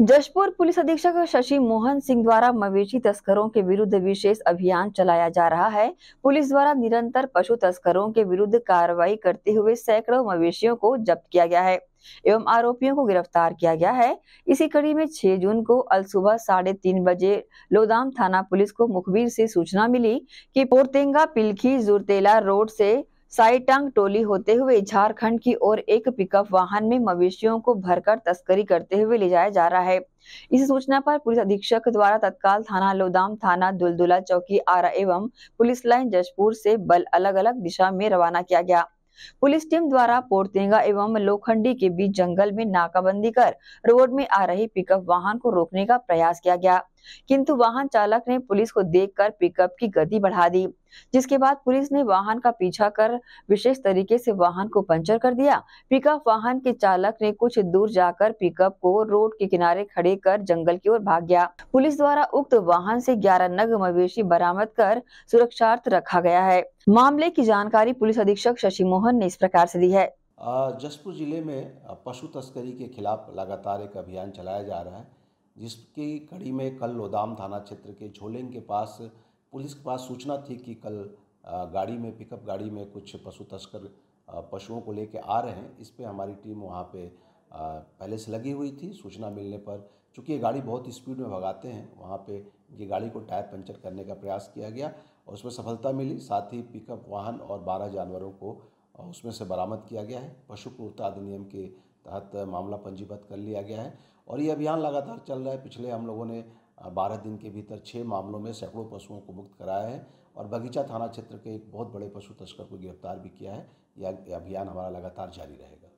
Jashpur police अधीक्षक शशि मोहन सिंह द्वारा मवेशी तस्करों के विरुद्ध विशेष अभियान चलाया जा रहा है पुलिस द्वारा निरंतर पशु तस्करों के विरुद्ध कार्रवाई करते हुए सैकड़ों मवेशियों को जब्त किया गया है एवं आरोपियों को गिरफ्तार किया गया है इसी कड़ी में 6 जून को अल सुबह साढ़े तीन बजे लोदाम थाना पुलिस को मुखबिर से सूचना मिली कि पोरतेंगा पिलखी जुरतेला रोड से साईटांग टोली होते हुए झारखंड की ओर एक पिकअप वाहन में मवेशियों को भरकर तस्करी करते हुए ले जाया जा रहा है इस सूचना पर पुलिस अधीक्षक द्वारा तत्काल थाना लोदाम थाना दुलदुला चौकी आरा एवं पुलिस लाइन जशपुर से बल अलग अलग दिशा में रवाना किया गया पुलिस टीम द्वारा पोर्तेंगा एवं लोखंडी के बीच जंगल में नाकाबंदी कर रोड में आ रही पिकअप वाहन को रोकने का प्रयास किया गया किंतु वाहन चालक ने पुलिस को देखकर पिकअप की गति बढ़ा दी जिसके बाद पुलिस ने वाहन का पीछा कर विशेष तरीके से वाहन को पंचर कर दिया पिकअप वाहन के चालक ने कुछ दूर जाकर पिकअप को रोड के किनारे खड़े कर जंगल की ओर भाग गया पुलिस द्वारा उक्त वाहन से 11 नग मवेशी बरामद कर सुरक्षार्थ रखा गया है मामले की जानकारी पुलिस अधीक्षक शशि मोहन ने इस प्रकार ऐसी दी है जसपुर जिले में पशु तस्करी के खिलाफ लगातार एक अभियान चलाया जा रहा है जिसकी कड़ी में कल लोदाम थाना क्षेत्र के झोलिंग के पास पुलिस के पास सूचना थी कि कल गाड़ी में पिकअप गाड़ी में कुछ पशु तस्कर पशुओं को लेके आ रहे हैं इस पर हमारी टीम वहाँ पे पहले से लगी हुई थी सूचना मिलने पर चूँकि ये गाड़ी बहुत स्पीड में भगाते हैं वहाँ पे ये गाड़ी को टायर पंचर करने का प्रयास किया गया और उसमें सफलता मिली साथ ही पिकअप वाहन और बारह जानवरों को उसमें से बरामद किया गया है पशु क्रूरता अधिनियम के तहत मामला पंजीबद्ध कर लिया गया है और ये अभियान लगातार चल रहा है पिछले हम लोगों ने बारह दिन के भीतर छः मामलों में सैकड़ों पशुओं को मुक्त कराया है और बगीचा थाना क्षेत्र के एक बहुत बड़े पशु तस्कर को गिरफ्तार भी किया है यह अभियान हमारा लगातार जारी रहेगा